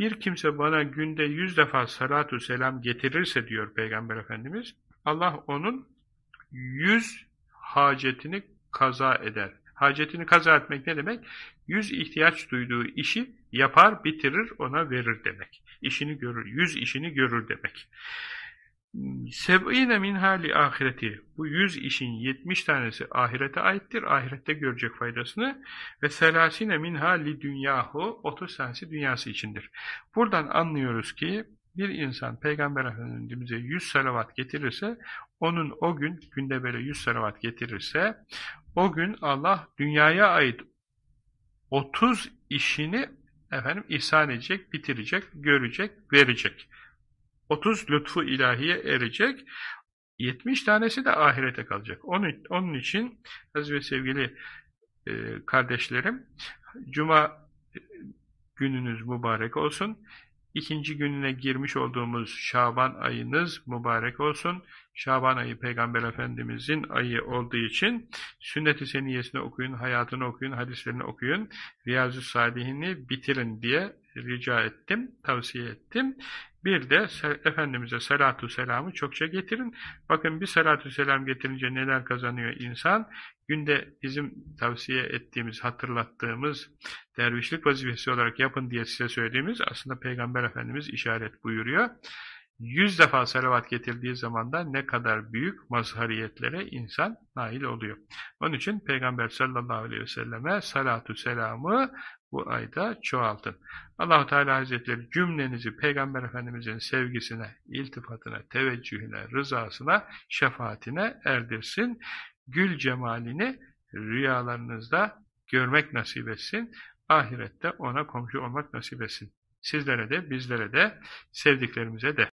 Bir kimse bana günde yüz defa salatu selam getirirse diyor Peygamber Efendimiz, Allah onun yüz hacetini kaza eder. Hacetini kaza etmek ne demek? Yüz ihtiyaç duyduğu işi yapar, bitirir, ona verir demek. İşini görür, yüz işini görür demek. Seb'ine min hali ahireti. Bu yüz işin yetmiş tanesi ahirete aittir. Ahirette görecek faydasını. Ve selasine min hali dünyahu. Otuz tanesi dünyası içindir. Buradan anlıyoruz ki bir insan Peygamber Efendimiz'e yüz salavat getirirse onun o gün günde böyle yüz salavat getirirse o gün Allah dünyaya ait otuz işini efendim ihsan edecek, bitirecek, görecek, verecek. 30 lütfu ilahiye erecek. 70 tanesi de ahirete kalacak. Onun, onun için aziz ve sevgili e, kardeşlerim, Cuma e, gününüz mübarek olsun. İkinci gününe girmiş olduğumuz Şaban ayınız mübarek olsun. Şaban ayı Peygamber Efendimizin ayı olduğu için sünnet-i seniyesini okuyun, hayatını okuyun, hadislerini okuyun, Riyazu Salihini bitirin diye rica ettim, tavsiye ettim. Bir de Efendimiz'e salatu selamı çokça getirin. Bakın bir salatu selam getirince neler kazanıyor insan. Günde bizim tavsiye ettiğimiz, hatırlattığımız, dervişlik vazifesi olarak yapın diye size söylediğimiz aslında Peygamber Efendimiz işaret buyuruyor yüz defa salavat getirdiği zaman da ne kadar büyük mazhariyetlere insan nail oluyor. Onun için Peygamber sallallahu aleyhi ve selleme salatu selamı bu ayda çoğaltın. Allahu Teala Hazretleri cümlenizi Peygamber Efendimizin sevgisine, iltifatına, teveccühüne, rızasına, şefaatine erdirsin. Gül cemalini rüyalarınızda görmek nasip etsin. Ahirette ona komşu olmak nasip etsin. Sizlere de, bizlere de, sevdiklerimize de.